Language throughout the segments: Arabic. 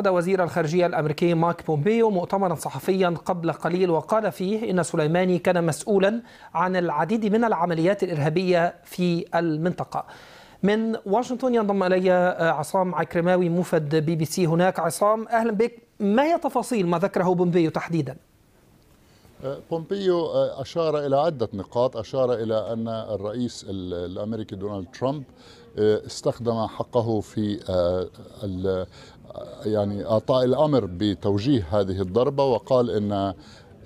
عقد وزير الخارجية الأمريكي ماك بومبيو مؤتمرا صحفيا قبل قليل وقال فيه إن سليماني كان مسؤولا عن العديد من العمليات الإرهابية في المنطقة من واشنطن ينضم إلي آه، عصام عكرماوي موفد بي بي سي هناك عصام أهلا بك ما هي تفاصيل ما ذكره بومبيو تحديداً؟ بومبيو آه، أشار إلى عدة نقاط أشار إلى أن الرئيس الأمريكي دونالد ترامب آه، استخدم حقه في آه، يعني أعطاء الأمر بتوجيه هذه الضربة وقال أن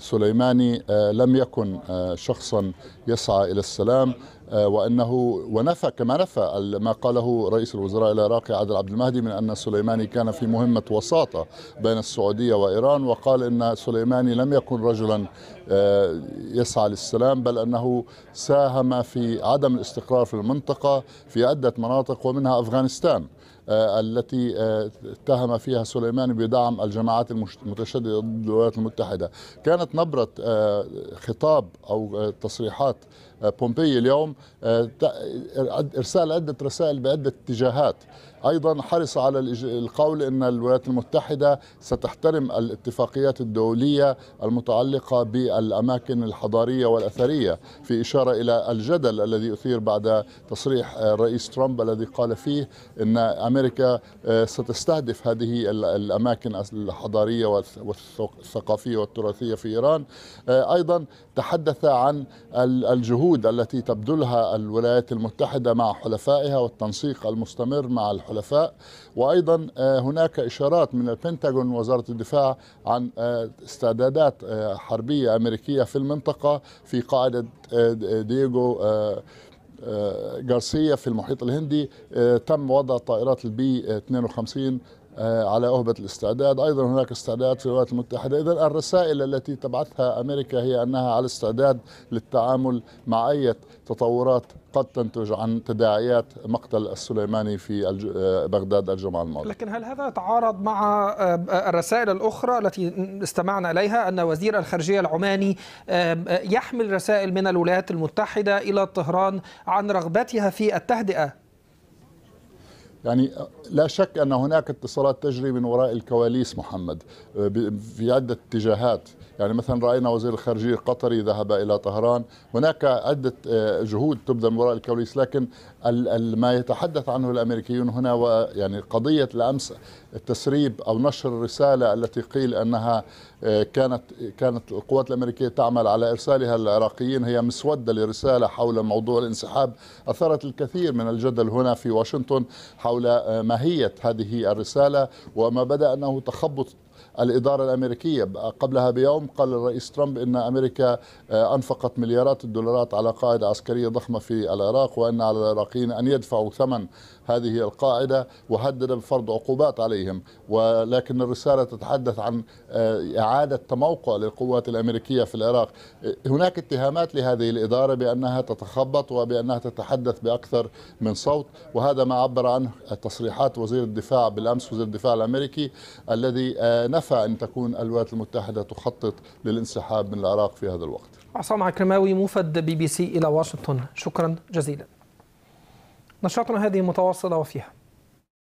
سليماني آه، لم يكن آه، شخصا يسعى الى السلام آه، وانه ونفى كما نفى ما قاله رئيس الوزراء العراقي عادل عبد المهدي من ان سليماني كان في مهمه وساطه بين السعوديه وايران وقال ان سليماني لم يكن رجلا يسعى للسلام بل انه ساهم في عدم الاستقرار في المنطقه في عده مناطق ومنها افغانستان آه، التي آه، اتهم فيها سليماني بدعم الجماعات المتشددة ضد الولايات المتحدة كانت نبرة آه، خطاب أو تصريحات بومبي اليوم آه، آه، ارسال عده رسائل بعده اتجاهات ايضا حرص على القول ان الولايات المتحده ستحترم الاتفاقيات الدوليه المتعلقه بالاماكن الحضاريه والاثريه في اشاره الى الجدل الذي اثير بعد تصريح آه، الرئيس ترامب الذي قال فيه ان امريكا ستستهدف هذه الاماكن الحضاريه والثقافيه والتراثيه في ايران ايضا تحدث عن الجهود الجهود التي تبذلها الولايات المتحدة مع حلفائها والتنسيق المستمر مع الحلفاء وأيضا آه، هناك إشارات من البنتاغون وزارة الدفاع عن آه، استعدادات آه، حربية أمريكية في المنطقة في قاعدة دييغو غارسيا في المحيط الهندي تم وضع طائرات البي 52 آه، على أهبة الاستعداد أيضا هناك استعداد في الولايات المتحدة إذا الرسائل التي تبعثها أمريكا هي أنها على استعداد للتعامل مع أي تطورات قد تنتج عن تداعيات مقتل السليماني في آه، بغداد الجمعة الماضية لكن هل هذا تعارض مع آه، الرسائل الأخرى التي استمعنا إليها أن وزير الخارجية العماني يحمل رسائل من الولايات المتحدة إلى طهران عن رغبتها في التهدئة يعني لا شك أن هناك اتصالات تجري من وراء الكواليس محمد آه، في عدة اتجاهات يعني مثلا رأينا وزير الخارجية القطري ذهب إلى طهران هناك عدة آه، جهود تبذل من وراء الكواليس لكن ما يتحدث عنه الأمريكيون هنا ويعني قضية الأمس التسريب أو نشر الرسالة التي قيل أنها آه، كانت كانت القوات الأمريكية تعمل على إرسالها للعراقيين هي مسودة لرسالة حول موضوع الانسحاب أثرت الكثير من الجدل هنا في واشنطن حول ما هي ماهيه هذه الرسالة وما بدأ أنه تخبط الإدارة الأمريكية قبلها بيوم قال الرئيس ترامب أن أمريكا آه، أنفقت مليارات الدولارات على قاعدة عسكرية ضخمة في العراق وأن على العراقيين أن يدفعوا ثمن هذه القاعدة وهدد بفرض عقوبات عليهم ولكن الرسالة تتحدث عن آه، إعادة تموقع للقوات الأمريكية في العراق هناك اتهامات لهذه الإدارة بأنها تتخبط وبأنها تتحدث بأكثر من صوت وهذا ما عبر عنه تصريحات وزير الدفاع بالأمس وزير الدفاع الأمريكي الذي آه، نفى أن تكون الولايات المتحدة تخطط للانسحاب من العراق في هذا الوقت عصام عكرماوي موفد بي بي سي إلى واشنطن شكرا جزيلا نشاطنا هذه متواصلة وفيها